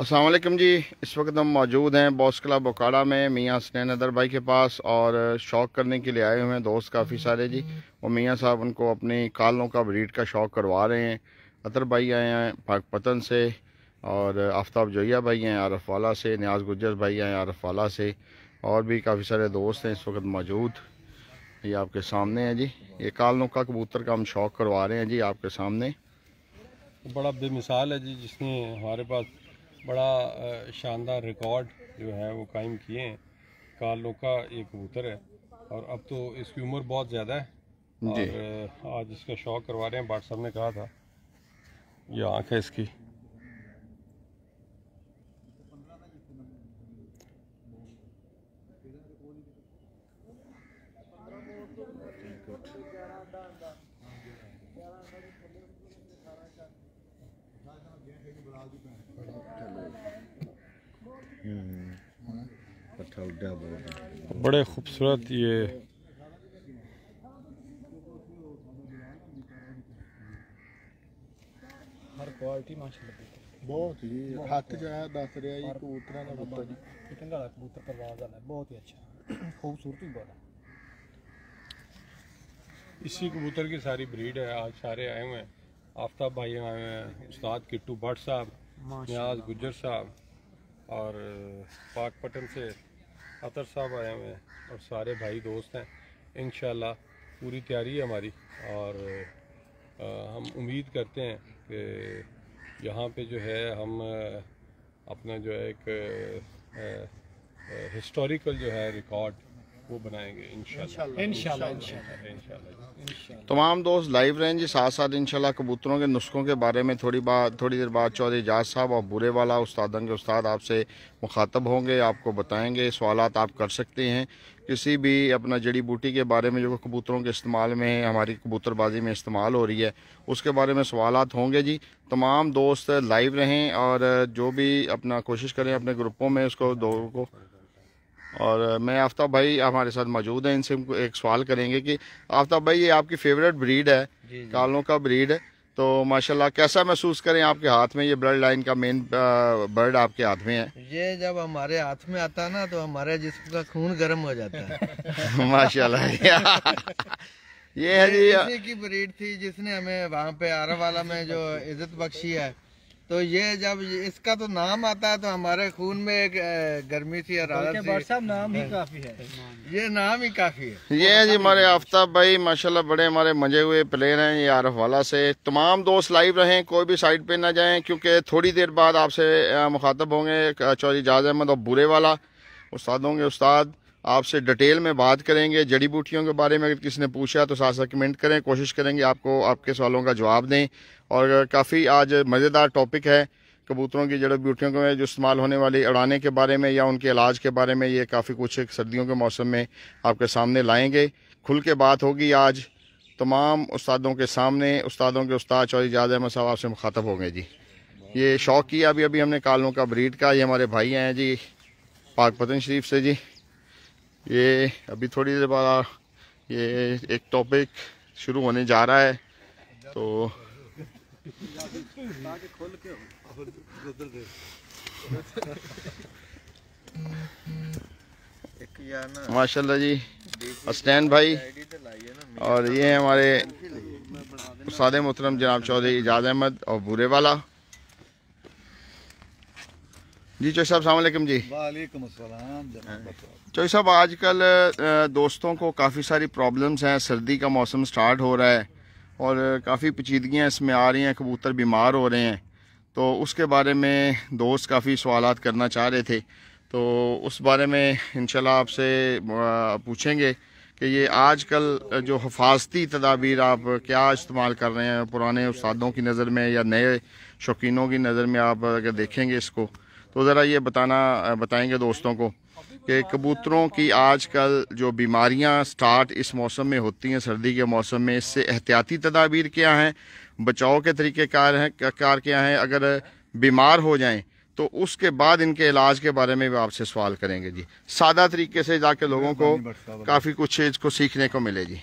असलम जी इस वक्त हम मौजूद हैं बॉस क्लब बोकाड़ा में मियाँ स्नैन अदर भाई के पास और शौक़ करने के लिए आए हुए हैं दोस्त काफ़ी सारे जी और मियाँ साहब उनको अपनी कालों का ब्रीड का शौक़ करवा रहे हैं अतर भाई आए हैं पाकपतन से और आफ्ताब जोया भाई हैं आरफ वाला से न्याज गुजर भाई हैं आरफ वाला से और भी काफ़ी सारे दोस्त हैं इस वक्त मौजूद ये आपके सामने हैं जी ये कालों का कबूतर का हम शौक़ करवा रहे हैं जी आपके सामने बड़ा बेमिसाल है जी जिसने हमारे पास बड़ा शानदार रिकॉर्ड जो है वो कायम किए हैं कालों का एक कबूतर है और अब तो इसकी उम्र बहुत ज़्यादा है और आज इसका शौक करवा रहे हैं बाट साहब ने कहा था ये आँख है इसकी बड़े खूबसूरत ये हर क्वालिटी माशाल्लाह बहुत ही हाथ जो है बहुत ही अच्छा खूबसूरती बहुत है इसी कबूतर की सारी ब्रीड है आज सारे आए हुए हैं आफ्ताब भाई आए हैं उस्ताद किट्टू भट्ट साहब न्याज गुजर साहब और पाक पटन से अतर साहब आए हुए हैं और सारे भाई दोस्त हैं इन पूरी तैयारी है हमारी और आ, हम उम्मीद करते हैं कि यहाँ पे जो है हम अपना जो है एक हिस्टोरिकल जो है रिकॉर्ड वो बनाएंगे तमाम दोस्त लाइव रहें जी साथ साथ इनशाला कबूतरों के नुस्खों के बारे में थोड़ी बात थोड़ी देर बाद चौधरी एजाज साहब और बुरे वाला उस्तादन के उस्ताद आपसे मुखातब होंगे आपको बताएंगे सवाल आप कर सकते हैं किसी भी अपना जड़ी बूटी के बारे में जो कबूतरों के इस्तेमाल में हमारी कबूतरबाजी में इस्तेमाल हो रही है उसके बारे में सवाल होंगे जी तमाम दोस्त लाइव रहें और जो भी अपना कोशिश करें अपने ग्रुपों में उसको दो को और मैं आफ्ताब भाई हमारे साथ मौजूद हैं इनसे एक सवाल करेंगे कि आफ्ताब भाई ये आपकी फेवरेट ब्रीड है कालों का ब्रीड है तो माशाल्लाह कैसा महसूस करें आपके हाथ में ये ब्लड लाइन का मेन बर्ड आपके हाथ में है ये जब हमारे हाथ में आता ना तो हमारे जिसम का खून गर्म हो जाता है माशाल्लाह ये है जी की ब्रीड थी जिसने हमें वहाँ पे आरा वाला में जो इज्जत बख्शी है तो ये जब इसका तो नाम आता है तो हमारे खून में एक गर्मी सी हरारत नाम ही हाँ। काफी है ये नाम ही काफी है ये जी हमारे आफ्ताब भाई माशाल्लाह बड़े हमारे मजे हुए प्लेयर हैं ये आरफ वाला से तमाम दोस्त लाइव रहे कोई भी साइड पे ना जाएं क्योंकि थोड़ी देर बाद आपसे मुखातब होंगे चौधरी जाज अहमद और बुरे वाला उस्ताद होंगे उस्ताद आपसे डिटेल में बात करेंगे जड़ी बूटियों के बारे में अगर किसी ने पूछा तो साथ साथ कमेंट करें कोशिश करेंगे आपको आपके सवालों का जवाब दें और काफ़ी आज मज़ेदार टॉपिक है कबूतरों की जड़ी बूटियों के जो इस्तेमाल होने वाली अड़ाने के बारे में या उनके इलाज के बारे में ये काफ़ी कुछ सर्दियों के मौसम में आपके सामने लाएँगे खुल के बात होगी आज तमाम उस्तादों के सामने उस्तादों के उस्ताद चौधरी जाद अहमद साहब आपसे मुखातब होंगे जी ये शौक़ किया अभी अभी हमने कालों का ब्रीड का ये हमारे भाई हैं जी पाक पतन शरीफ से जी ये अभी थोड़ी देर बाद ये एक टॉपिक शुरू होने जा रहा है तो माशाल्लाह जी असनैन भाई और ये हमारे सादे मोहतरम जनाब चौधरी एजाज अहमद और बुरे वाला जी चोई साहब सलामकुम जी वाले अस्सलाम हाँ। चोई साहब आजकल दोस्तों को काफ़ी सारी प्रॉब्लम्स हैं सर्दी का मौसम स्टार्ट हो रहा है और काफ़ी पेचीदगियाँ इसमें आ रही हैं कबूतर बीमार हो रहे हैं तो उसके बारे में दोस्त काफ़ी सवाल करना चाह रहे थे तो उस बारे में इन आपसे पूछेंगे कि ये आजकल जो हफाजती तदाबीर आप क्या इस्तेमाल कर रहे हैं पुराने उस्तादों की नज़र में या नए शौकीनों की नज़र में आप अगर देखेंगे इसको तो ज़रा ये बताना बताएंगे दोस्तों को कि कबूतरों की आजकल जो बीमारियां स्टार्ट इस मौसम में होती हैं सर्दी के मौसम में इससे एहतियाती तदाबीर क्या हैं बचाव के तरीके कार हैं कार क्या हैं अगर बीमार हो जाएं तो उसके बाद इनके इलाज के बारे में भी आपसे सवाल करेंगे जी सादा तरीके से जाके लोगों को काफ़ी कुछ इसको सीखने को मिले जी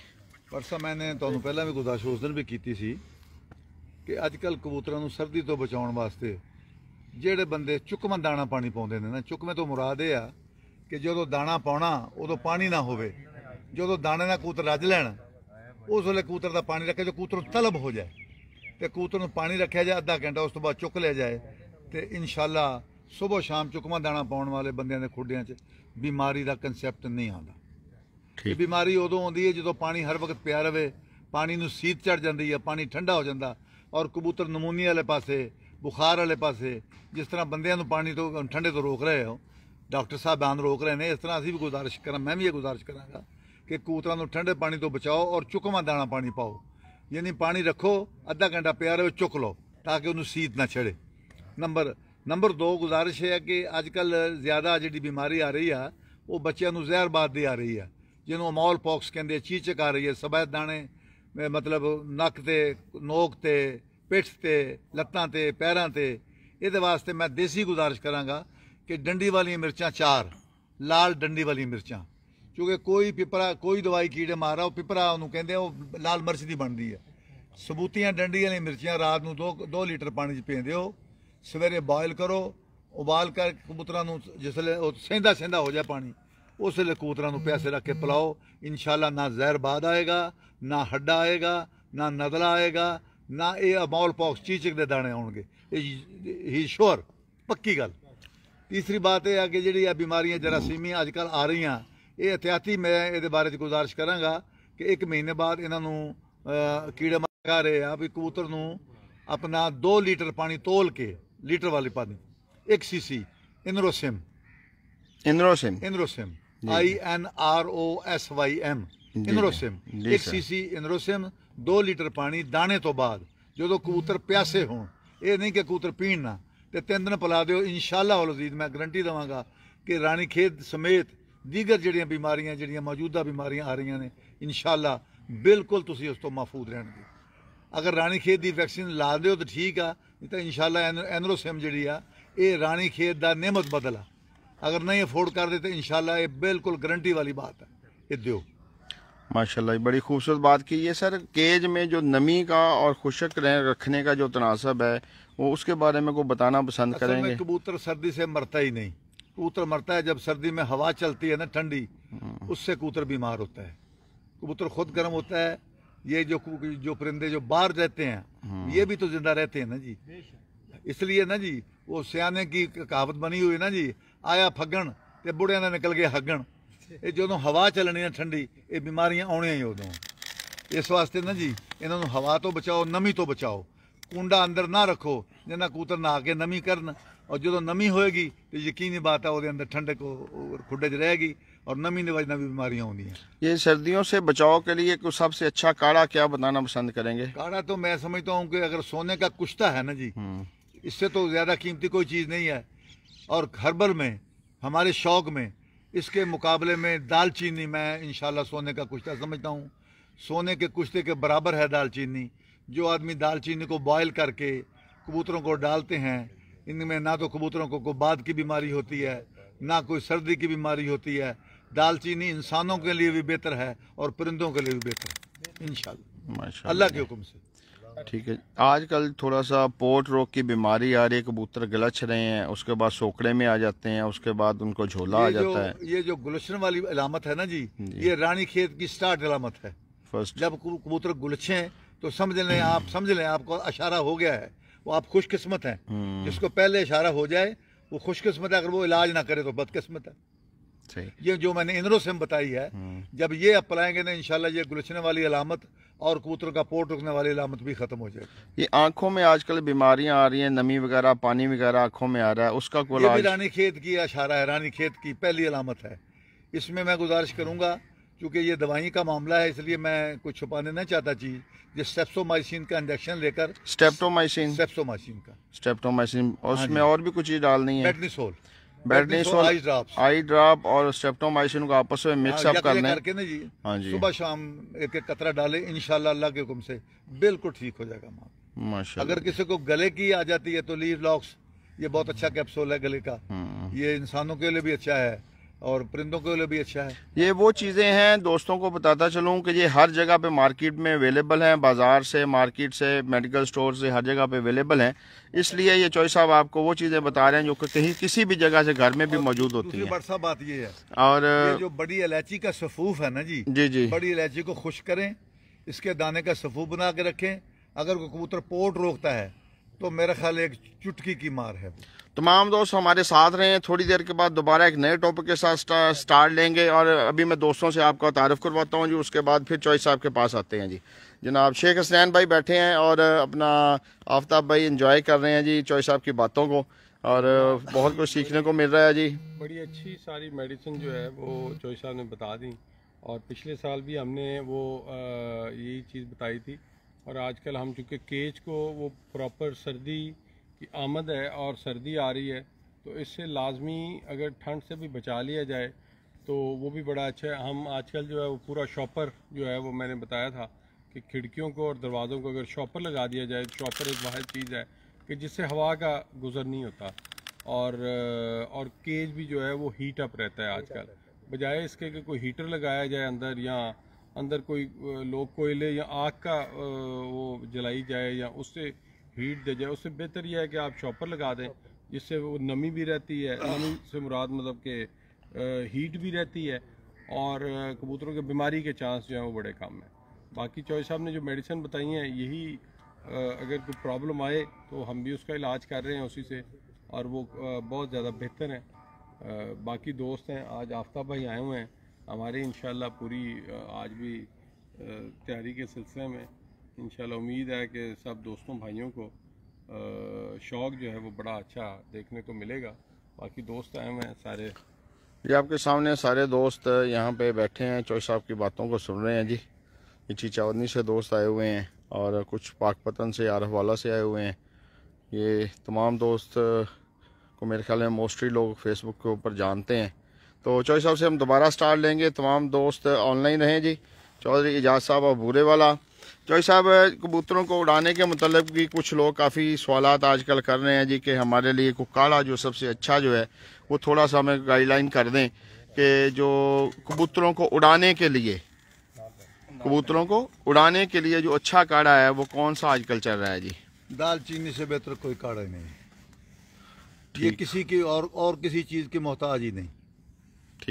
परसा मैंने तो पहला भी गुजारिश उस दिन भी की ਸੀ कबूतरों ਅੱਜ ਕੱਲ ਕਬੂਤਰਾਂ ਨੂੰ ਸਰਦੀ ਜਿਹੜੇ ਬੰਦੇ ਚੁਕਮਾ ਦਾਣਾ ਪਾਣੀ ਪਾਉਂਦੇ ਨੇ ਨਾ ਚੁਕਮੇ ਤੋਂ ਮੁਰਾਦ ਇਹ ਆ ਕਿ ਜਦੋਂ ਦਾਣਾ ਪਾਉਣਾ ਉਦੋਂ ਪਾਣੀ ਨਾ ਹੋਵੇ ਜਦੋਂ ਦਾਣੇ ਨਾਲ ਕੂਤਰ ਰੱਜ ਲੈਣ ਉਸ ਵੇਲੇ ਕੂਤਰ ਦਾ ਪਾਣੀ ਰੱਖੇ ਜੋ ਕੂਤਰ ਤਲਬ ਹੋ ਜਾਏ ਤੇ ਕੂਤਰ ਨੂੰ ਪਾਣੀ ਰੱਖਿਆ ਜਾਏ ਅੱਧਾ ਘੰਟਾ ਉਸ ਤੋਂ ਬਾਅਦ ਚੁੱਕ ਲਿਆ ਜਾਏ ਤੇ ਇਨਸ਼ਾਅੱਲਾ ਸਵੇਰ ਸ਼ਾਮ ਚੁਕਮਾ ਦਾਣਾ ਪਾਉਣ ਵਾਲੇ ਬੰਦਿਆਂ ਦੇ ਖੁੱਡਿਆਂ 'ਚ ਬਿਮਾਰੀ ਦਾ ਕਨਸੈਪਟ ਨਹੀਂ ਆਉਂਦਾ ਇਹ ਬਿਮਾਰੀ ਉਦੋਂ ਆਉਂਦੀ ਹੈ ਜਦੋਂ ਪਾਣੀ ਹਰ ਵਕਤ ਪਿਆ ਰਵੇ ਪਾਣੀ ਨੂੰ ਸੀਤ ਚੜ ਜਾਂਦੀ ਹੈ ਪਾਣੀ ਠੰਡਾ ਹੋ ਜਾਂਦਾ ਔਰ ਕਬੂਤਰ ਨਮੂਨੀ ਵਾਲੇ ਪਾਸੇ ਬੁਖਾਰ ਵਾਲੇ ਪਾਸੇ ਜਿਸ ਤਰ੍ਹਾਂ ਬੰਦਿਆਂ ਨੂੰ ਪਾਣੀ ਤੋਂ ਠੰਡੇ ਤੋਂ ਰੋਕ ਰਹੇ ਹੋ ਡਾਕਟਰ ਸਾਹਿਬਾਨ ਰੋਕ ਰਹੇ ਨੇ ਇਸ ਤਰ੍ਹਾਂ ਅਸੀਂ ਵੀ ਗੁਜ਼ਾਰਿਸ਼ ਕਰਾਂ ਮੈਂ ਵੀ ਇਹ ਗੁਜ਼ਾਰਿਸ਼ ਕਰਾਂਗਾ ਕਿ ਕੂਤਰਾਂ ਨੂੰ ਠੰਡੇ ਪਾਣੀ ਤੋਂ ਬਚਾਓ ਔਰ ਚੁਕਵਾ ਦਾਣਾ ਪਾਣੀ ਪਾਓ ਯਾਨੀ ਪਾਣੀ ਰੱਖੋ ਅੱਧਾ ਘੰਟਾ ਪਿਆ ਰਹੇ ਚੁੱਕ ਲਓ ਤਾਂ ਕਿ ਉਹਨੂੰ ਸੀਤ ਨਾ ਛੜੇ ਨੰਬਰ ਨੰਬਰ 2 ਗੁਜ਼ਾਰਿਸ਼ ਹੈ ਕਿ ਅੱਜ ਕੱਲ ਜ਼ਿਆਦਾ ਜਿਹੜੀ ਬਿਮਾਰੀ ਆ ਰਹੀ ਆ ਉਹ ਬੱਚਿਆਂ ਨੂੰ ਬਾਦ ਦੀ ਆ ਰਹੀ ਆ ਜਿਹਨੂੰ ਮੌਲ ਪੌਕਸ ਕਹਿੰਦੇ ਚੀਚਕ ਆ ਰਹੀ ਹੈ ਸਬੈਦ ਦਾਣੇ ਮਤਲਬ ਨੱਕ ਤੇ ਨੋਕ ਤੇ ਪਿੱਠ ਤੇ ਲੱਤਾਂ ਤੇ ਪੈਰਾਂ ਤੇ ਇਹਦੇ ਵਾਸਤੇ ਮੈਂ ਦੇਸੀ ਗੁਜ਼ਾਰਿਸ਼ ਕਰਾਂਗਾ ਕਿ ਡੰਡੀ ਵਾਲੀਆਂ ਮਿਰਚਾਂ ਚਾਰ ਲਾਲ ਡੰਡੀ ਵਾਲੀਆਂ ਮਿਰਚਾਂ ਕਿਉਂਕਿ ਕੋਈ ਪਿਪਰਾ ਕੋਈ ਦਵਾਈ ਕੀੜੇ ਮਾਰਾ ਉਹ ਪਿਪਰਾ ਉਹਨੂੰ ਕਹਿੰਦੇ ਉਹ ਲਾਲ ਮਿਰਚ ਦੀ ਬਣਦੀ ਹੈ ਸਬੂਤੀਆਂ ਡੰਡੀ ਵਾਲੀਆਂ ਮਿਰਚਾਂ ਰਾਤ ਨੂੰ 2 2 ਲੀਟਰ ਪਾਣੀ 'ਚ ਪੀਂਦੇ ਹੋ ਸਵੇਰੇ ਬਾਇਲ ਕਰੋ ਉਬਾਲ ਕੇ ਕਬੂਤਰਾਂ ਨੂੰ ਜਿਸਲੇ ਉਹ ਸਹਿੰਦਾ ਸਹਿੰਦਾ ਹੋ ਜਾ ਪਾਣੀ ਉਸ ਲਈ ਕਬੂਤਰਾਂ ਨੂੰ ਪਿਆਸੇ ਰੱਖ ਕੇ ਪਲਾਓ ਇਨਸ਼ਾਅੱਲਾ ਨਾ ਜ਼ਹਿਰ ਬਾਦ ਆਏਗਾ ਨਾ ਹੱਡਾ ਆਏਗਾ ਨਾ ਨਦਲਾ ਆਏਗਾ ਨਾ ਇਹ ਮੌਲ ਪੌਕਸ ਚੀਚਕ ਦੇ ਦਾਣੇ ਆਉਣਗੇ ਇਹ ਹੀ ਸ਼ੋਰ ਪੱਕੀ ਗੱਲ ਤੀਸਰੀ ਬਾਤ ਇਹ ਆ ਕਿ ਜਿਹੜੀ ਆ ਬਿਮਾਰੀਆਂ ਸੀਮੀ ਅੱਜ ਕੱਲ ਆ ਰਹੀਆਂ ਇਹ ਇhtiyati ਮੈਂ ਇਹਦੇ ਬਾਰੇ ਚ ਗੁਜ਼ਾਰਿਸ਼ ਕਰਾਂਗਾ ਕਿ ਇੱਕ ਮਹੀਨੇ ਬਾਅਦ ਇਹਨਾਂ ਨੂੰ ਕੀੜੇ ਮਾਰ ਰਹੇ ਆ ਵੀ ਕਬੂਤਰ ਨੂੰ ਆਪਣਾ 2 ਲੀਟਰ ਪਾਣੀ ਤੋਲ ਕੇ ਲੀਟਰ ਵਾਲੇ ਪਾਣੀ 1 ਸੀਸੀ ਇਨਰੋਸਿਮ ਇਨਰੋਸਿਮ ਇਨਰੋਸਿਮ I N R O S Y M ਇਨਰੋਸਿਮ 1 ਸੀਸੀ ਇਨਰੋਸਿਮ 2 ਲੀਟਰ ਪਾਣੀ ਦਾਣੇ ਤੋਂ ਬਾਅਦ ਜਦੋਂ ਕਬੂਤਰ ਪਿਆਸੇ ਹੋਣ ਇਹ ਨਹੀਂ ਕਿ ਕਬੂਤਰ ਪੀਣ ਨਾ ਤੇ ਤਿੰਨ ਦਿਨ ਪਲਾ ਦਿਓ ਇਨਸ਼ਾਅੱਲਾ ਉਲਜ਼ੀਦ ਮੈਂ ਗਰੰਟੀ ਦਵਾਂਗਾ ਕਿ ਰਾਣੀ ਖੇਤ ਸਮੇਤ ਦੀਗਰ ਜਿਹੜੀਆਂ ਬਿਮਾਰੀਆਂ ਜਿਹੜੀਆਂ ਮੌਜੂਦਾ ਬਿਮਾਰੀਆਂ ਆ ਰਹੀਆਂ ਨੇ ਇਨਸ਼ਾਅੱਲਾ ਬਿਲਕੁਲ ਤੁਸੀਂ ਉਸ ਤੋਂ ਮਾਫੂਦ ਰਹਿਣਗੇ ਅਗਰ ਰਾਣੀ ਖੇਤ ਦੀ ਵੈਕਸੀਨ ਲਾ ਦਿਓ ਤਾਂ ਠੀਕ ਆ ਨਹੀਂ ਤਾਂ ਇਨਸ਼ਾਅੱਲਾ ਐਨਰੋਸਿਮ ਜਿਹੜੀ ਆ ਇਹ ਰਾਣੀ ਖੇਤ ਦਾ ਨਿਮਤ ਬਦਲਾ ਅਗਰ ਨਹੀਂ ਅਫੋਰਡ ਕਰਦੇ ਤਾਂ ਇਨਸ਼ਾਅੱਲਾ ਇਹ ਬਿਲਕੁਲ ਗਰੰਟੀ ਵਾਲੀ ਬਾਤ ਹੈ ਇਹ ਦਿਓ माशाल्लाह बड़ी खूबसूरत बात की है सर केज में जो नमी का और खुशक रखने का जो तनासब है वो उसके बारे में को बताना पसंद करेंगे कबूतर सर्दी से मरता ही नहीं कबूतर मरता है जब सर्दी में हवा चलती है ना ठंडी हम्म। उससे कबूतर बीमार होता है कबूतर खुद गर्म होता है ये जो जो परिंदे जो बाहर रहते हैं हम्म। ये भी तो जिंदा रहते हैं ना जी इसलिए ना जी वो सियाने की कहावत बनी हुई ना जी आया फगन ते बुढ़िया ने निकल गया हगन ਇਹ ਜਦੋਂ ਹਵਾ ਚੱਲਣੀ ਹੈ ਠੰਡੀ ਇਹ ਬਿਮਾਰੀਆਂ ਆਉਣੀਆਂ ਹੀ ਉਦੋਂ ਇਸ ਵਾਸਤੇ ਨਾ ਜੀ ਇਹਨਾਂ ਨੂੰ ਹਵਾ ਤੋਂ ਬਚਾਓ ਨਮੀ ਤੋਂ ਬਚਾਓ ਕੁੰਡਾ ਅੰਦਰ ਨਾ ਰੱਖੋ ਜਿੰਨਾ ਕੂਤਰ ਨਾ ਆ ਕੇ ਨਮੀ ਕਰਨ ਔਰ ਜਦੋਂ ਨਮੀ ਹੋਏਗੀ ਤੇ ਯਕੀਨੀ ਬਾਤ ਹੈ ਉਹਦੇ ਅੰਦਰ ਠੰਡਕ ਖੁੱਡੇ 'ਚ ਰਹੇਗੀ ਔਰ ਨਮੀ ਦੇ ਵਜਨਾ ਵੀ ਬਿਮਾਰੀਆਂ ਆਉਂਦੀਆਂ ਇਹ ਸਰਦੀਆਂ ਸੇ ਬਚਾਓ ਕੇ ਲਈ ਕੋ ਸਭ ਸੇ ਅੱਛਾ ਕਾੜਾ ਕਿਆ ਬਤਾਣਾ ਪਸੰਦ ਕਰੇਗੇ ਕਾੜਾ ਤਾਂ ਮੈਂ ਸਮਝਦਾ ਹਾਂ ਕਿ ਅਗਰ ਸੋਨੇ ਦਾ ਕੁਸ਼ਤਾ ਹੈ ਨਾ ਜੀ ਇਸ ਸੇ ਤੋਂ ਜ਼ਿਆਦਾ ਕੀਮਤੀ ਕੋਈ ਚੀਜ਼ ਨਹੀਂ ਹੈ ਔਰ ਘਰਬਲ ਮੇਂ ਹਮਾਰੇ ਸ਼ੌਕ ਮੇਂ इसके मुकाबले में दालचीनी मैं इन सोने का कुश्ता समझता हूँ सोने के कुश्ते के बराबर है दालचीनी जो आदमी दालचीनी को बॉयल करके कबूतरों को डालते हैं इनमें ना तो कबूतरों को बाद की बीमारी होती है ना कोई सर्दी की बीमारी होती है दालचीनी इंसानों के लिए भी बेहतर है और परिंदों के लिए भी बेहतर है इन अल्लाह के हुक्म से ठीक है आजकल थोड़ा सा पोर्ट रोग की बीमारी आ रही है कबूतर गलच रहे हैं उसके बाद सोकड़े में आ जाते हैं उसके बाद उनको झोला आ जाता है ये जो गुलशन वाली अलामत है ना जी, जी। ये रानी खेत की स्टार्ट अलामत है फर्स्ट जब कबूतर गुलछे तो समझ लें आप समझ लें आपको अशारा हो गया है वो आप खुशकिस्मत हैं हम्म। जिसको पहले इशारा हो जाए वो खुशकिस्मत है अगर वो इलाज ना करे तो बदकिस्मत है ये जो मैंने इंद्रो सिम बताई है हम्म। जब ये अपलाएंगे ना इनशाला ये गुलचने वाली अलामत और कबूतर का पोट रुकने वाली अलामत भी खत्म हो जाएगी ये आंखों में आजकल बीमारियां आ रही हैं नमी वगैरह पानी वगैरह आंखों में आ रहा है उसका कोई भी रानी खेत की अशारा है रानी खेत की पहली अलामत है इसमें मैं गुजारिश करूंगा क्योंकि ये दवाई का मामला है इसलिए मैं कुछ छुपाने नहीं चाहता चीज ये स्टेप्सोमाइसिन का इंजेक्शन लेकर स्टेप्टोमाइसिन स्टेप्सोमाइसिन का स्टेप्टोमाइसिन हाँ और उसमें और भी कुछ चीज डालनी है मेटनिसोल बैटनेस आई ड्रॉप और स्टेप्टोमाइसिन को आपस में मिक्सअप कर लें करके ना जी हाँ जी सुबह शाम एक एक कतरा डाले इनशाला अल्लाह के हुक्म से बिल्कुल ठीक हो जाएगा माशा अगर किसी को गले की आ जाती है तो लीव लॉक्स ये बहुत अच्छा कैप्सूल है गले का हम्म। ये इंसानों के लिए भी अच्छा है और परिंदों के लिए भी अच्छा है ये वो चीज़ें हैं दोस्तों को बताता चलूँ कि ये हर जगह पे मार्केट में अवेलेबल हैं बाज़ार से मार्केट से मेडिकल स्टोर से हर जगह पे अवेलेबल हैं इसलिए ये चोई साहब आपको वो चीज़ें बता रहे हैं जो कहीं किसी भी जगह से घर में भी मौजूद होती है बरसा बात ये है और ये जो बड़ी इलायची का सफूफ है ना जी जी जी बड़ी इलायची को खुश करें इसके दाने का सफूफ बना के रखें अगर कबूतर पोर्ट रोकता है तो मेरा ख्याल एक चुटकी की मार है तमाम दोस्त हमारे साथ रहे हैं थोड़ी देर के बाद दोबारा एक नए टॉपिक के साथ स्टार्ट लेंगे और अभी मैं दोस्तों से आपका तारफ़ करवाता हूँ जी उसके बाद फिर चॉइस साहब के पास आते हैं जी जनाब शेख हसनैन भाई बैठे हैं और अपना आफ्ताब भाई इंजॉय कर रहे हैं जी चॉइस साहब की बातों को और बहुत कुछ सीखने को मिल रहा है जी बड़ी अच्छी सारी मेडिसिन जो है वो चॉइस साहब ने बता दी और पिछले साल भी हमने वो यही चीज़ बताई थी और आजकल हम चूँकि केच को वो प्रॉपर सर्दी की आमद है और सर्दी आ रही है तो इससे लाजमी अगर ठंड से भी बचा लिया जाए तो वो भी बड़ा अच्छा है हम आजकल जो है वो पूरा शॉपर जो है वो मैंने बताया था कि खिड़कियों को और दरवाज़ों को अगर शॉपर लगा दिया जाए शॉपर एक वाहद चीज़ है कि जिससे हवा का गुजर नहीं होता और और केज भी जो है वो हीट अप रहता है आजकल बजाय इसके कि कोई हीटर लगाया जाए अंदर या अंदर कोई लोग कोयले या आग का वो जलाई जाए या उससे हीट दे जाए उससे बेहतर यह है कि आप शॉपर लगा दें जिससे वो नमी भी रहती है नमी से मुराद मतलब के हीट भी रहती है और कबूतरों के बीमारी के चांस जो हैं वो बड़े कम हैं बाकी चौधरी साहब ने जो मेडिसिन बताई हैं यही अगर कोई प्रॉब्लम आए तो हम भी उसका इलाज कर रहे हैं उसी से और वो बहुत ज़्यादा बेहतर हैं बाकी दोस्त हैं आज आफ्ताब भाई आए हुए हैं हमारी इन पूरी आज भी तैयारी के सिलसिले में इन उम्मीद है कि सब दोस्तों भाइयों को शौक़ जो है वो बड़ा अच्छा देखने को मिलेगा बाकी दोस्त आए हैं सारे ये आपके सामने सारे दोस्त यहाँ पे बैठे हैं चौ साहब की बातों को सुन रहे हैं जी ये चावनी से दोस्त आए हुए हैं और कुछ पाकपतन से आरहवाला से आए हुए हैं ये तमाम दोस्त को मेरे ख्याल में मोस्टली लोग फेसबुक के ऊपर जानते हैं तो चौधरी साहब से हम दोबारा स्टार्ट लेंगे तमाम दोस्त ऑनलाइन रहें जी चौधरी एजाज साहब और भूरे वाला चौधरी साहब कबूतरों को उड़ाने के मतलब कि कुछ लोग काफ़ी सवाल आजकल कर रहे हैं जी कि हमारे लिए काढ़ा जो सबसे अच्छा जो है वो थोड़ा सा हमें गाइडलाइन कर दें कि जो कबूतरों को उड़ाने के लिए कबूतरों को उड़ाने के लिए जो अच्छा काढ़ा है वो कौन सा आजकल चल रहा है जी दालचीनी से बेहतर कोई काढ़ा नहीं ये किसी की और और किसी चीज़ की मोहताज ही नहीं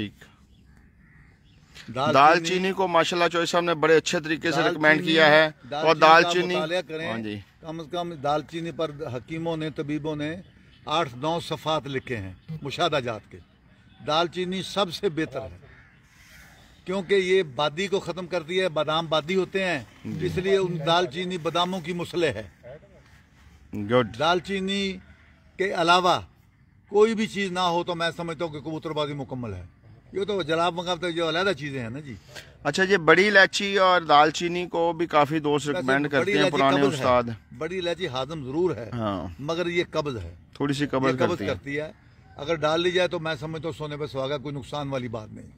ठीक दालचीनी दाल को माशाल्लाह चौधरी साहब ने बड़े अच्छे तरीके से रिकमेंड किया है और दालचीनी हाँ जी कम से कम दाल चीनी पर हकीमों ने तबीबों ने आठ नौ सफ़ात लिखे हैं मुशादा जात के दालचीनी सबसे बेहतर है क्योंकि ये बादी को ख़त्म करती है बादाम बादी होते हैं इसलिए उन दाल चीनी बादामों की मुसलह है गुड दालचीनी के अलावा कोई भी चीज़ ना हो तो मैं समझता हूँ कि कबूतरबाजी मुकम्मल है ये तो जलाब मकाम तो जो अलहदा चीज़ें हैं ना जी अच्छा ये बड़ी इलायची और दालचीनी को भी काफ़ी दोस्त रिकमेंड करते हैं पुराने उस्ताद बड़ी इलायची हाजम ज़रूर है हाँ। मगर ये कब्ज़ है थोड़ी सी कब्ज़ करती, करती है अगर डाल ली जाए तो मैं समझता हूँ सोने पर सुहागा कोई नुकसान वाली बात नहीं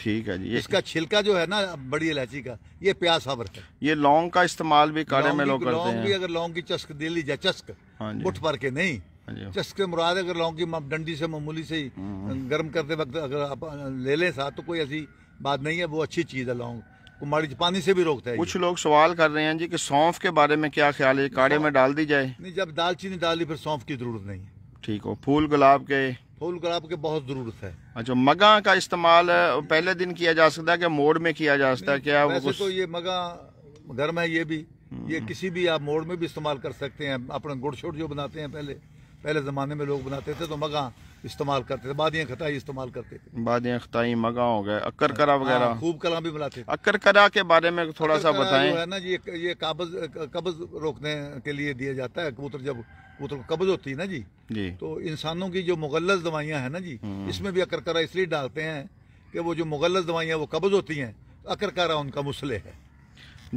ठीक है जी इसका छिलका जो है ना बड़ी इलायची का ये प्यास है ये लौंग का इस्तेमाल भी काढ़े में लोग करते हैं लौंग भी अगर लौंग की चस्क दे ली जाए चस्क हाँ उठ भर के नहीं चस्के हाँ मुराद अगर लौंग की डंडी से मामूली से ही हम्म। गर्म करते वक्त अगर आप ले लें साथ तो कोई ऐसी बात नहीं है वो अच्छी चीज़ है लौंग कुमारी पानी से भी रोकता है कुछ लोग सवाल कर रहे हैं जी कि सौंफ के बारे में क्या ख्याल है काढ़े में डाल दी जाए नहीं जब दालचीनी डाली फिर सौंफ की जरूरत नहीं ठीक हो फूल गुलाब के फूल गुलाब के बहुत ज़रूरत है अच्छा मगा का इस्तेमाल पहले दिन किया जा सकता है मोड़ में किया जा सकता है क्या वैसे कुछ... तो ये मगा गर्म है ये भी ये हम्म। किसी भी आप मोड़ में भी इस्तेमाल कर सकते हैं अपना गुड़ छोड़ जो बनाते हैं पहले पहले ज़माने में लोग बनाते थे तो मगा इस्तेमाल करते थे बादियाँ खताई इस्तेमाल करते थे बादियाँ खताई मगा हो गए अक्कर करा वगैरह हाँ, खूब कला भी बनाते थे अक्कर करा के बारे में थोड़ा सा बताएं ना ये ये काबज कब्ज रोकने के लिए दिया जाता है कबूतर जब कबूतर को कब्ज होती है ना जी जी तो इंसानों की जो मुगलस दवाइयाँ हैं ना जी हम्म। इसमें भी अक्कर करा इसलिए डालते हैं कि वो जो मुगलस दवाइयाँ वो कब्ज होती हैं अक्कर करा उनका मुसले है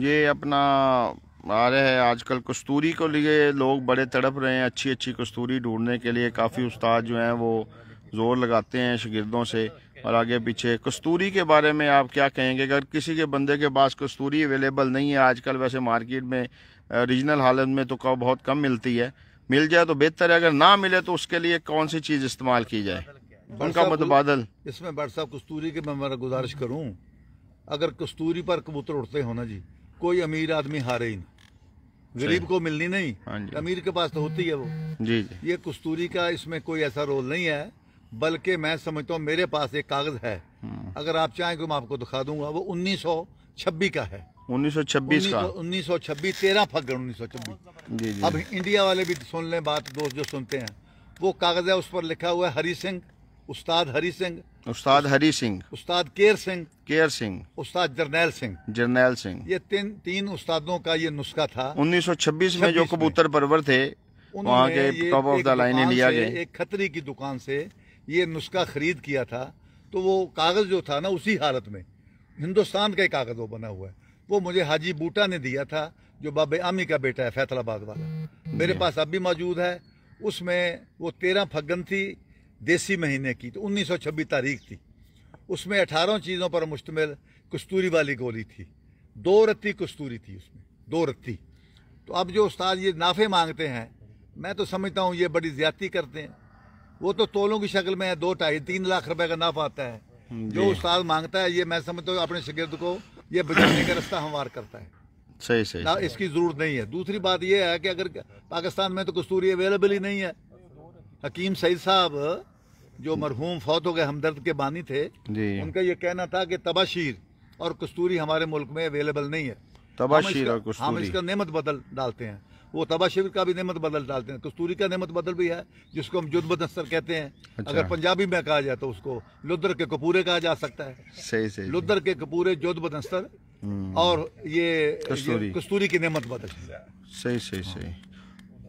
ये अपना आ रहे हैं आजकल कस्तूरी को लिए लोग बड़े तड़प रहे हैं अच्छी अच्छी कस्तूरी ढूंढने के लिए काफ़ी उस्ताद जो हैं वो ज़ोर लगाते हैं शगिरदों से और आगे पीछे कस्तूरी के बारे में आप क्या कहेंगे अगर किसी के बंदे के पास कस्तूरी अवेलेबल नहीं है आजकल वैसे मार्केट में रीजनल हालत में तो बहुत कम मिलती है मिल जाए तो बेहतर है अगर ना मिले तो उसके लिए कौन सी चीज़ इस्तेमाल की जाए उनका मतबादल इसमें बट साहब कस्तूरी के मैं गुजारिश करूँ अगर कस्तूरी पर कबूतर उठते हो ना जी कोई अमीर आदमी हारे ही नहीं गरीब को मिलनी नहीं हाँ अमीर के पास तो होती है वो जी ये कस्तूरी का इसमें कोई ऐसा रोल नहीं है बल्कि मैं समझता हूँ मेरे पास एक कागज है हम्म। अगर आप चाहें तो मैं आपको दिखा दूंगा वो उन्नीस सौ छब्बीस का है उन्नीस सौ छब्बीस का उन्नीस सौ छब्बीस तेरह फगड़ उन्नीस सौ छब्बीस अब इंडिया वाले भी सुन लें बात दोस्त जो सुनते हैं वो कागज है उस पर लिखा हुआ है हरी सिंह उस्ताद हरी सिंह उस्ताद हरी सिंह उस्ताद केर सिंह केर सिंह उस्ताद जरनेल सिंह जरनेल सिंह ये तीन तीन उस्तादों का ये नुस्खा था 1926 में जो कबूतर परवर थे वहाँ के टॉप ऑफ द लाइन लिया गया एक खतरी की दुकान से ये नुस्खा खरीद किया था तो वो कागज़ जो था ना उसी हालत में हिंदुस्तान का कागज़ वो बना हुआ है वो मुझे हाजी बूटा ने दिया था जो बाबे आमी का बेटा है फैसलाबाद वाला मेरे पास अब भी मौजूद है उसमें वो तेरह फग्गन थी देसी महीने की तो उन्नीस सौ छब्बीस तारीख थी उसमें अठारह चीज़ों पर मुश्तमिल कस्तूरी वाली गोली थी दो रत्ती कस्तूरी थी उसमें दो रत्ती तो अब जो उस्ताद ये नाफे मांगते हैं मैं तो समझता हूँ ये बड़ी ज्यादती करते हैं वो तो तोलों की शक्ल में है दो ढाई तीन लाख रुपए का नाफा आता है जो उस्ताद मांगता है ये मैं समझता हूँ अपने शगिर्द को ये बचाने का रास्ता हमवार करता है सही सही इसकी जरूरत नहीं है दूसरी बात यह है कि अगर पाकिस्तान में तो कस्तूरी अवेलेबल ही नहीं है हकीम सईद साहब जो मरहूम फौत हो गए हमदर्द के बानी थे उनका ये कहना था कि तबाशीर और कस्तूरी हमारे मुल्क में अवेलेबल नहीं है तबाशीर और कस्तूरी हम इसका नेमत बदल डालते हैं वो तबाशीर का भी नेमत बदल डालते हैं कस्तूरी का नेमत बदल भी है जिसको हम जुदबद अस्तर कहते हैं अच्छा। अगर पंजाबी में कहा जाए तो उसको लुदर के कपूरे कहा जा सकता है सही सही लुदर के कपूरे जोधबद अस्तर हम्म। और ये कस्तूरी की नेमत बदल सही सही सही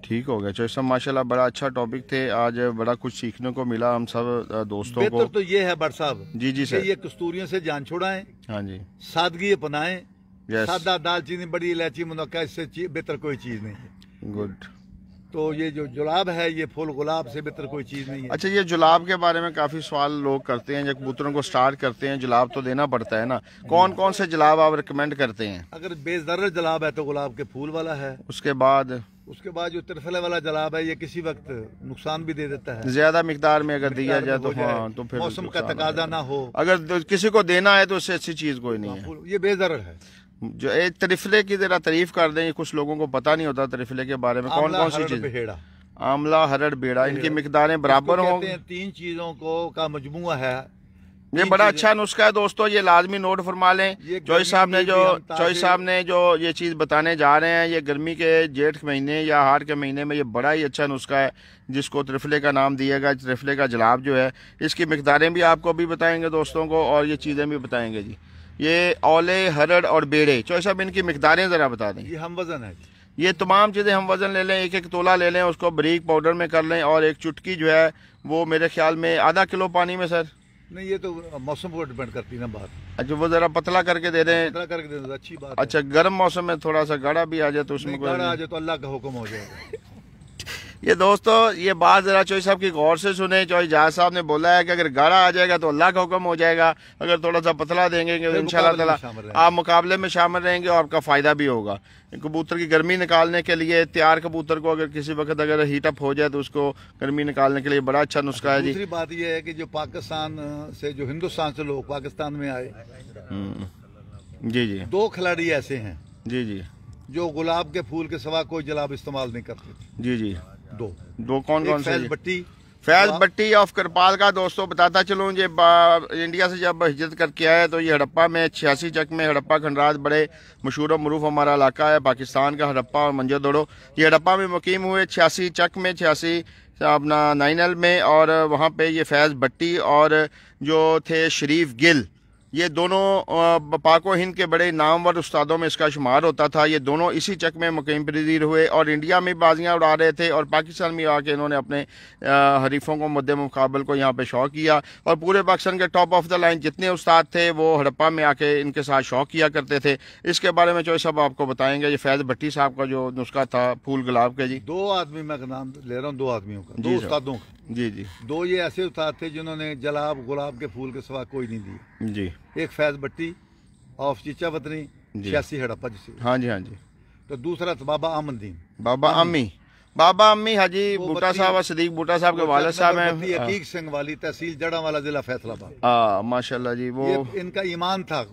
ठीक हो गया चो सब माशाल्लाह बड़ा अच्छा टॉपिक थे आज बड़ा कुछ सीखने को मिला हम सब दोस्तों को तो ये है बड़ साहब जी जी सर ये कस्तूरियों से जान छुड़ाएं हाँ जी सादगी अपनाए सादा दालचीनी बड़ी इलायची मुनक्का इससे बेहतर कोई चीज़ नहीं है गुड तो ये जो जुलाब है ये फूल गुलाब से बेहतर कोई चीज़ नहीं है अच्छा ये जुलाब के बारे में काफ़ी सवाल लोग करते हैं जब कबूतरों को स्टार्ट करते हैं जुलाब तो देना पड़ता है ना कौन कौन से जुलाब आप रिकमेंड करते हैं अगर बेजर जुलाब है तो गुलाब के फूल वाला है उसके बाद उसके बाद जो तिरफले वाला जलाब है ये किसी वक्त नुकसान भी दे देता है ज्यादा मिकदार में अगर दिया जाए तो हाँ तो फिर मौसम का तकाजा ना हो अगर किसी को देना है तो उससे अच्छी चीज कोई नहीं है ये बेजर है जो एक त्रिफले की जरा तारीफ कर दें कुछ लोगों को पता नहीं होता त्रिफले के बारे में कौन कौन सी चीज आंवला हरड़ बेड़ा इनकी मकदारें बराबर हो तीन चीजों को का मजमु है ये बड़ा अच्छा नुस्खा है दोस्तों ये लाजमी नोट फरमा लें चौई साहब ने जो चौई साहब ने जो ये चीज़ बताने जा रहे हैं ये गर्मी के जेठ महीने या हार के महीने में ये बड़ा ही अच्छा नुस्खा है जिसको त्रिफले का नाम दिया गया त्रिफले का जलाब जो है इसकी मकदारें भी आपको भी बताएंगे दोस्तों को और ये चीज़ें भी बताएंगे जी ये ओले हरड़ और बेड़े चौई साहब इनकी मकदारें ज़रा बता दें ये हम वजन है ये तमाम चीज़ें हम वज़न ले लें एक एक तोला ले लें उसको बरीक पाउडर में कर लें और एक चुटकी जो है वो मेरे ख्याल में आधा किलो पानी में सर नहीं ये तो मौसम पर डिपेंड करती है ना बात अच्छा वो जरा पतला करके दे दें पतला करके दे दें अच्छी बात अच्छा गर्म मौसम में थोड़ा सा गाढ़ा भी आ जाए तो उसमें गाढ़ा आ जाए तो अल्लाह का हुक्म हो जाएगा ये दोस्तों ये बात ज़रा चौहरी साहब की गौर से सुने चौहरी जहाज साहब ने बोला है कि अगर गाढ़ा आ जाएगा तो अल्लाह का हुक्म हो जाएगा अगर थोड़ा सा पतला देंगे तो इन तला आप मुकाबले में शामिल रहेंगे और आपका फ़ायदा भी होगा कबूतर की गर्मी निकालने के लिए तैयार कबूतर को अगर किसी वक्त अगर हीटअप हो जाए तो उसको गर्मी निकालने के लिए बड़ा अच्छा, अच्छा नुस्खा है दूसरी बात यह है कि जो पाकिस्तान से जो हिंदुस्तान से लोग पाकिस्तान में आए हम्म। जी जी दो खिलाड़ी ऐसे हैं जी जी जो गुलाब के फूल के सवा कोई जलाब इस्तेमाल नहीं करते जी जी दो दो कौन कौन से बट्टी फैज बट्टी ऑफ कृपाल का दोस्तों बताता चलूँ ये इंडिया से जब हिजरत करके आया तो ये हड़प्पा में छियासी चक में हड़प्पा खंडराज बड़े मशहूर और मरूफ हमारा इलाका है पाकिस्तान का हड़प्पा और मंजर दौड़ो ये हड़प्पा में मुकीम हुए छियासी चक में छियासी अपना नाइन में और वहाँ पे ये फैज़ भट्टी और जो थे शरीफ गिल ये दोनों पाको हिंद के बड़े नामवर उस्तादों में इसका शुमार होता था ये दोनों इसी चक में मुकम पजीर हुए और इंडिया में बाजियाँ उड़ा रहे थे और पाकिस्तान में आके इन्होंने अपने हरीफों को मुद्दे मुकाबल को यहाँ पर शौक किया और पूरे पाकिस्तान के टॉप ऑफ द लाइन जितने उस्ताद थे वो हड़प्पा में आके इनके साथ शौक किया करते थे इसके बारे में चौहस साहब आपको बताएंगे ये फैज़ भट्टी साहब का जो नुस्खा था फूल गुलाब के जी दो आदमी मैं नाम ले रहा हूँ दो आदमियों का दो उस्तादों का जी जी दो ये ऐसे उस्ताद थे जिन्होंने जलाब गुलाब के फूल के सवा कोई नहीं दिए जी एक फैज बट्टी ऑफ चीचा वतनी छियासी हड़प्पा जिसे हाँ जी हाँ जी तो दूसरा था बाबा आमदीन बाबा अमी बाबा अम्मी हाजी बूटा साहब सदीक बूटा साहब के वाले साहब हैं हाँ। अकीक सिंह वाली तहसील जड़ा वाला जिला फैसलाबाद हाँ माशाल्लाह जी वो इनका ईमान था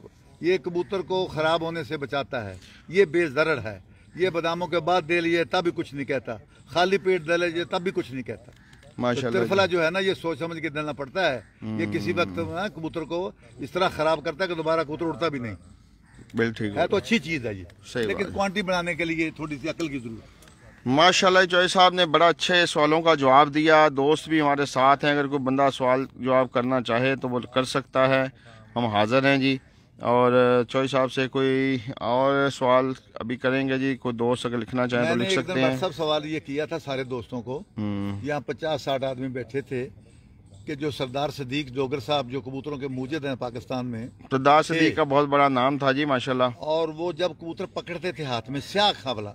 ये कबूतर को खराब होने से बचाता है ये बेजरड़ है ये बदामों के बाद दे लिए तब भी कुछ नहीं कहता खाली पेट दे लीजिए तब भी कुछ नहीं कहता माशा तो जो है ना ये सोच समझ के देना पड़ता है ये किसी हम्म। वक्त ना कबूतर को इस तरह खराब करता है कि दोबारा कबूतर उड़ता भी नहीं बिल ठीक है तो अच्छी चीज़ है ये सही लेकिन क्वान्टिटी बढ़ाने के लिए थोड़ी सी अकल की जरूरत माशाल्लाह चौहरी साहब ने बड़ा अच्छे सवालों का जवाब दिया दोस्त भी हमारे साथ हैं अगर कोई बंदा सवाल जवाब करना चाहे तो वो कर सकता है हम हाजिर हैं जी और चौधरी साहब से कोई और सवाल अभी करेंगे जी कोई दोस्त अगर लिखना चाहें तो लिख सकते हैं सब सवाल ये किया था सारे दोस्तों को हम्म। यहाँ पचास साठ आदमी बैठे थे कि जो सरदार सदीक जोगर साहब जो कबूतरों के मूजद हैं पाकिस्तान में सरदार तो सदीक का बहुत बड़ा नाम था जी माशाल्लाह और वो जब कबूतर पकड़ते थे हाथ में स्याख वाला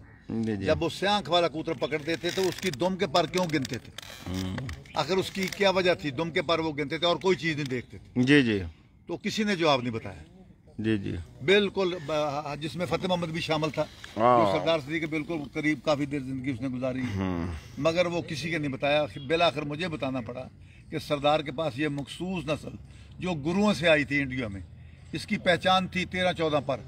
जब वो स्याख वाला कबूतर पकड़ते थे तो उसकी दुम के पर क्यों गिनते थे आखिर हम्म। उसकी क्या वजह थी दुम के पर वो गिनते थे और कोई चीज नहीं देखते थे जी जी तो किसी ने जवाब नहीं बताया जी जी बिल्कुल जिसमें फतेह मोहम्मद भी शामिल था जो तो हाँ। सरदार सदी के बिल्कुल करीब काफ़ी देर जिंदगी उसने गुजारी हम्म। मगर वो किसी के नहीं बताया बिल मुझे बताना पड़ा कि सरदार के पास ये मखसूस नस्ल जो गुरुओं से आई थी इंडिया में इसकी पहचान थी तेरह चौदह पर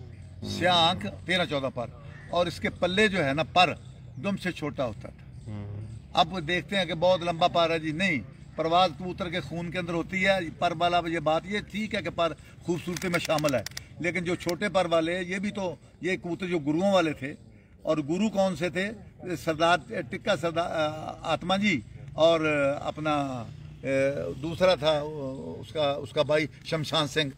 स्या आंख तेरह चौदह पर और इसके पल्ले जो है ना पर दुम से छोटा होता था हम्म। अब देखते हैं कि बहुत लंबा है जी नहीं परवाज कबूतर के खून के अंदर होती है पर वाला ये बात ये ठीक है कि पर खूबसूरती में शामिल है लेकिन जो छोटे पर वाले ये भी तो ये कबूतर जो गुरुओं वाले थे और गुरु कौन से थे सरदार टिक्का सरदार आत्मा जी और अपना दूसरा था उसका उसका भाई शमशान सिंह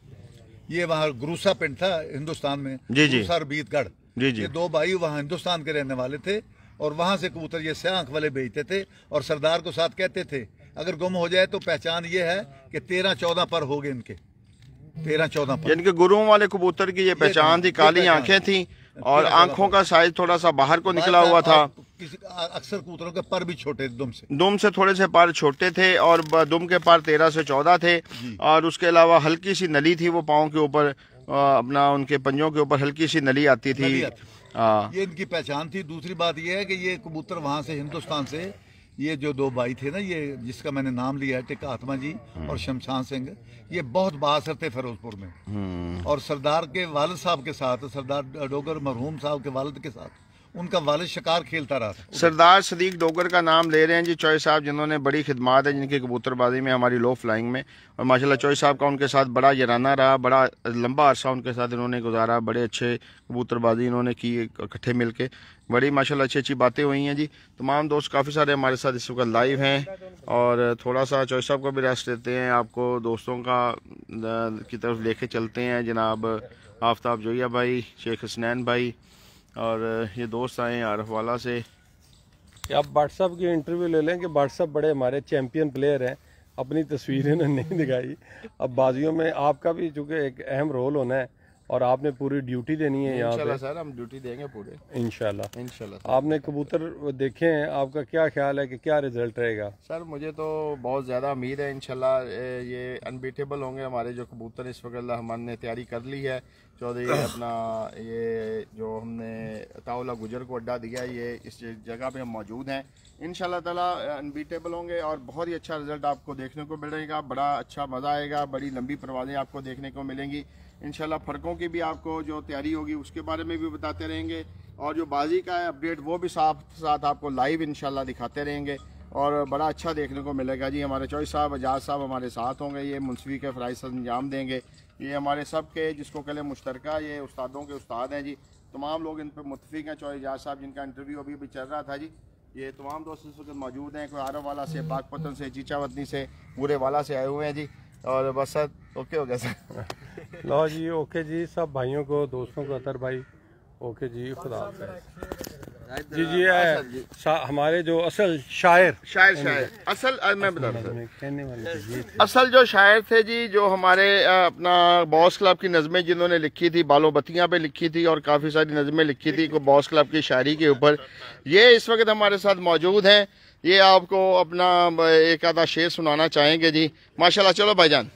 ये वहाँ गुरूसा पिंड था हिंदुस्तान में जी जी बीतगढ़ जी जी ये दो भाई वहाँ हिंदुस्तान के रहने वाले थे और वहाँ से कबूतर ये आँख वाले बेचते थे और सरदार को साथ कहते थे अगर गुम हो जाए तो पहचान ये है कि तेरह चौदह पर हो गए इनके तेरह चौदह पर इनके गुरुओं वाले कबूतर की ये पहचान थी काली आंखें थी और आंखों का साइज थोड़ा सा बाहर को निकला हुआ था अक्सर कबूतरों के पर भी छोटे दुम से दुम से थोड़े से पार छोटे थे और दुम के पार तेरह से चौदह थे और उसके अलावा हल्की सी नली थी वो पाओ के ऊपर अपना उनके पंजों के ऊपर हल्की सी नली आती थी नली आती। हाँ। ये इनकी पहचान थी दूसरी बात यह है कि ये कबूतर वहाँ से हिंदुस्तान से ये जो दो भाई थे ना ये जिसका मैंने नाम लिया है टिक आत्मा जी हम्म। और शमशान सिंह ये बहुत बासर थे फिरोजपुर में हम्म। और सरदार के वालद साहब के साथ सरदार डोगर मरहूम साहब के वालद के साथ उनका वाल शिकार खेलता रहा था सरदार सदीक डोगर का नाम ले रहे हैं जी चौहे साहब जिन्होंने बड़ी खिदमत है जिनकी कबूतरबाजी में हमारी लो फ्लाइंग में और माशाल्लाह चौय साहब का उनके साथ बड़ा यराना रहा बड़ा लंबा अरसा उनके साथ इन्होंने गुजारा बड़े अच्छे कबूतरबाजी इन्होंने की इकट्ठे मिल के बड़ी माशा अच्छी अच्छी बातें हुई हैं जी तमाम दोस्त काफ़ी सारे हमारे साथ इस वक्त लाइव हैं और थोड़ा सा चौय साहब को भी रेस्ट देते हैं आपको दोस्तों का की तरफ लेके चलते हैं जनाब आफ्ताब जोया भाई शेख हसनैन भाई और ये दोस्त आए आरफ वाला से आप व्हाट्सअप की इंटरव्यू ले लें कि व्हाट्सअप बड़े हमारे चैम्पियन प्लेयर हैं अपनी तस्वीरें ने नहीं दिखाई अब बाजियों में आपका भी चूँकि एक अहम रोल होना है और आपने पूरी ड्यूटी देनी है यहाँ पे सर हम ड्यूटी देंगे पूरे इनशाला आपने कबूतर देखे हैं आपका क्या ख्याल है कि क्या रिजल्ट रहेगा सर मुझे तो बहुत ज़्यादा उम्मीद है इनशाला ये अनबीटेबल होंगे हमारे जो कबूतर इस वक्त हमने तैयारी कर ली है चौधरी अपना ये जो हमने ताउला गुजर को अड्डा दिया ये इस जगह पे हम मौजूद हैं इन ताला अनबीटेबल होंगे और बहुत ही अच्छा रिजल्ट आपको देखने को मिलेगा बड़ा अच्छा मज़ा आएगा बड़ी लंबी परवाजें आपको देखने को मिलेंगी इन फ़र्कों की भी आपको जो तैयारी होगी उसके बारे में भी बताते रहेंगे और जो बाजी का है अपडेट वो भी साथ साथ आपको लाइव इन दिखाते रहेंगे और बड़ा अच्छा देखने को मिलेगा जी हमारे चौहरी साहब एजाज साहब हमारे साथ होंगे ये मुंसवी के फ़राइज अंजाम देंगे ये हमारे सब के जिसको कहले मुश्तरक ये उस्तादों के उस्ताद हैं जी तमाम लोग इन पर मुतफिक हैं चौहरी अजाज साहब जिनका इंटरव्यू अभी अभी चल रहा था जी ये तमाम दोस्त इस वक्त मौजूद हैं कोई आरव वाला से बागपतन से चीचावतनी से बुरे वाला से आए हुए हैं जी और बस सर ओके हो गया सर लो जी ओके जी सब भाइयों को दोस्तों को अतर भाई ओके जी खुदा जी जी है हमारे जो असल शायर शायर शायर असल मैं बता रहा तो असल जो शायर थे जी जो हमारे अपना बॉस क्लब की नज़में जिन्होंने लिखी थी बालों बत्तियाँ पे लिखी थी और काफ़ी सारी नज़में लिखी थी को बॉस क्लब की शायरी के ऊपर ये इस वक्त हमारे साथ मौजूद हैं ये आपको अपना एक आधा शेर सुनाना चाहेंगे जी माशाल्लाह चलो भाईजान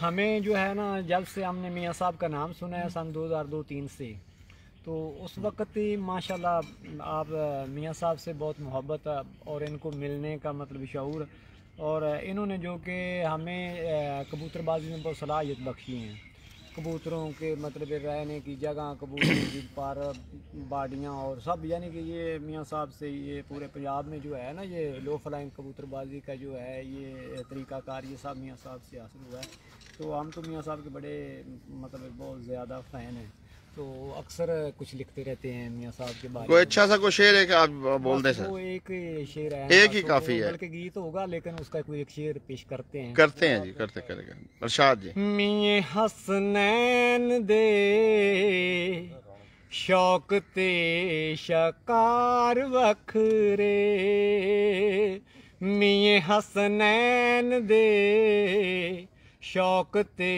हमें जो है ना जब से हमने मियाँ साहब का नाम सुना है सन दो हज़ार दो तीन से तो उस वक्त ही माशाल्लाह आप मियाँ साहब से बहुत मोहब्बत और इनको मिलने का मतलब शूर और इन्होंने जो कि हमें कबूतरबाजी में बहुत सलाहियत बख्शी हैं कबूतरों के मतलब रहने की जगह कबूतरों की पर बाडियाँ और सब यानी कि ये मियाँ साहब से ये पूरे पंजाब में जो है ना ये लो फ्लाइंग कबूतरबाजी का जो है ये तरीक़ाकार ये सब मियाँ साहब से हासिल हुआ है तो हम तो मियाँ साहब के बड़े मतलब बहुत ज़्यादा फ़ैन हैं तो अक्सर कुछ लिखते रहते हैं मियाँ साहब के बारे कोई अच्छा सा कोई शेर है आप बोल दें सर एक शेर है एक ही तो काफी है गीत होगा लेकिन उसका कोई एक शेर पेश करते हैं करते हैं जी करते करेगा अरशाद जी मिये हसनैन दे शौक ते शकार वखरे मिये हसनैन दे शौक ते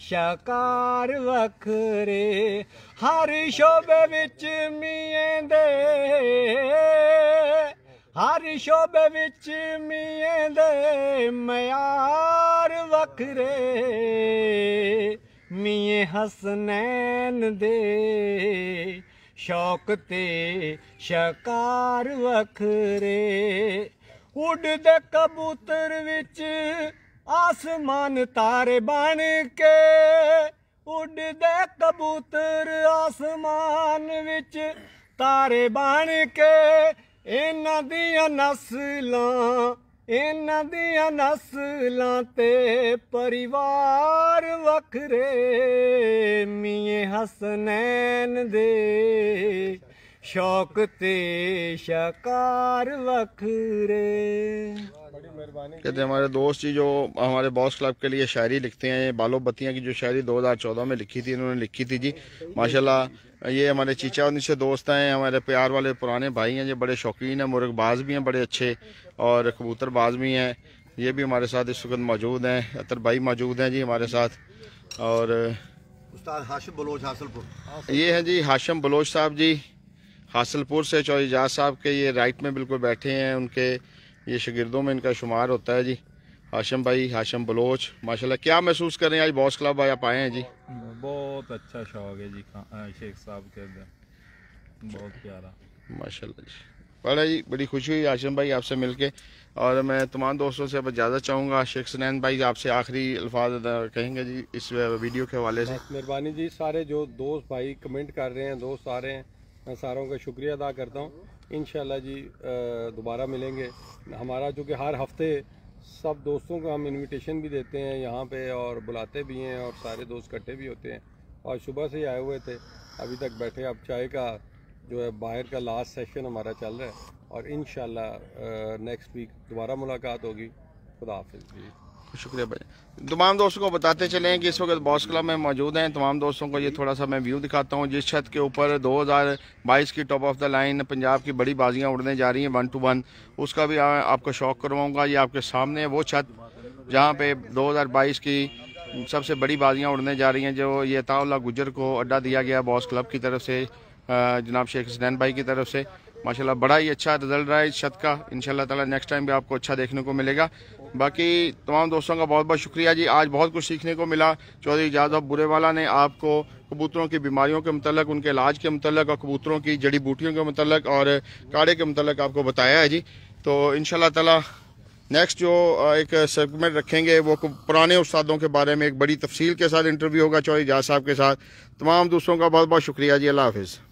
ਸ਼ਕਾਰ ਵਖਰੇ ਹਰ ਸ਼ੋਭੇ ਵਿੱਚ ਮੀਂਹ ਦੇ ਹਰ ਸ਼ੋਭੇ ਵਿੱਚ ਮੀਂਹ ਦੇ ਮਿਆਰ ਵਖਰੇ ਮੀਂਹ ਹਸਨੈਨ ਦੇ ਸ਼ੌਕ ਤੇ ਸ਼ਕਾਰ ਵਖਰੇ ਉੱਡਦੇ ਕਬੂਤਰ ਵਿੱਚ ਆਸਮਾਨ ਤਾਰੇ ਬਣ ਕੇ ਉੱਡਦੇ ਕਬੂਤਰ ਆਸਮਾਨ ਵਿੱਚ ਤਾਰੇ ਬਣ ਕੇ ਇਹਨਾਂ ਦੀਆਂ ਨਸਲਾਂ ਇਹਨਾਂ ਦੀਆਂ ਨਸਲਾਂ ਤੇ ਪਰਿਵਾਰ ਵੱਖਰੇ ਮੀਏ ਹਸਨੈਨ ਦੇ ਸ਼ੌਕ ਤੇ ਸ਼ਕਾਰ ਵੱਖਰੇ मेहरबानी कहते हैं हमारे दोस्त जी जो हमारे बॉस क्लब के लिए शायरी लिखते हैं बालो बत्तियाँ की जो शायरी 2014 में लिखी थी इन्होंने लिखी थी जी माशाल्लाह ये हमारे चीचा और उनसे दोस्त हैं हमारे प्यार वाले पुराने भाई हैं ये बड़े शौकीन हैं मुर्गबाज भी हैं बड़े अच्छे और कबूतरबाज भी हैं ये भी हमारे साथ इस वक्त मौजूद हैं अतर भाई मौजूद हैं जी हमारे साथ और उस्ताद हाशिम बलोच हासिलपुर ये हैं जी हाशिम बलोच साहब जी हासिलपुर से चौजाज साहब के ये राइट में बिल्कुल बैठे हैं उनके ये शगिरदों में इनका शुमार होता है जी हाशम भाई हाशम बलोच माशाल्लाह क्या महसूस कर रहे हैं आज बॉस क्लब आप आए हैं जी बहुत अच्छा शौक है जी शेख साहब के अंदर बहुत प्यारा माशाल्लाह जी बड़ा जी बड़ी खुशी हुई आशम भाई आपसे मिल के और मैं तमाम दोस्तों से अब इजाज़त चाहूँगा शेख सुनैन भाई आपसे आखिरी अल्फाज कहेंगे जी इस वीडियो के हवाले से मेहरबानी जी सारे जो दोस्त भाई कमेंट कर रहे हैं दोस्त आ रहे हैं मैं सारों का शुक्रिया अदा करता हूँ इन जी दोबारा मिलेंगे हमारा चूँकि हर हफ्ते सब दोस्तों को हम इनविटेशन भी देते हैं यहाँ पे और बुलाते भी हैं और सारे दोस्त इकट्ठे भी होते हैं और सुबह से ही आए हुए थे अभी तक बैठे अब चाय का जो है बाहर का लास्ट सेशन हमारा चल रहा है और इन नेक्स्ट वीक दोबारा मुलाकात होगी खुदा जी शुक्रिया भाई तमाम दोस्तों को बताते चले कि इस वक्त बॉस क्लब में मौजूद हैं तमाम दोस्तों को ये थोड़ा सा मैं व्यू दिखाता हूँ जिस छत के ऊपर 2022 की top of the line Punjab की बड़ी बाजियाँ उड़ने जा रही हैं वन टू वन उसका भी आपको शौक करवाऊँगा ये आपके सामने वो छत जहाँ पे 2022 की सबसे बड़ी बाजियाँ उड़ने जा रही हैं जो ये ताउल्ला गुजर को अड्डा दिया गया बॉस क्लब की तरफ से जनाब शेख हसनैन भाई की तरफ से माशाल्लाह बड़ा ही अच्छा रिजल्ट रहा है इस छत का इन ताला नेक्स्ट टाइम भी आपको अच्छा देखने को मिलेगा बाकी तमाम दोस्तों का बहुत बहुत शुक्रिया जी आज बहुत कुछ सीखने को मिला चौधरी बुरे बुरेवाला ने आपको कबूतरों की बीमारियों के मतलब उनके इलाज के मतलब और कबूतरों की जड़ी बूटियों के मतलब और काढ़े के मतलब आपको बताया है जी तो इन ताला नेक्स्ट जो एक सेगमेंट रखेंगे वो पुराने उस्तादों के बारे में एक बड़ी तफसील के साथ इंटरव्यू होगा चौधरी जहाज साहब के साथ तमाम दोस्तों का बहुत बहुत शुक्रिया जी अल्लाह हाफिज़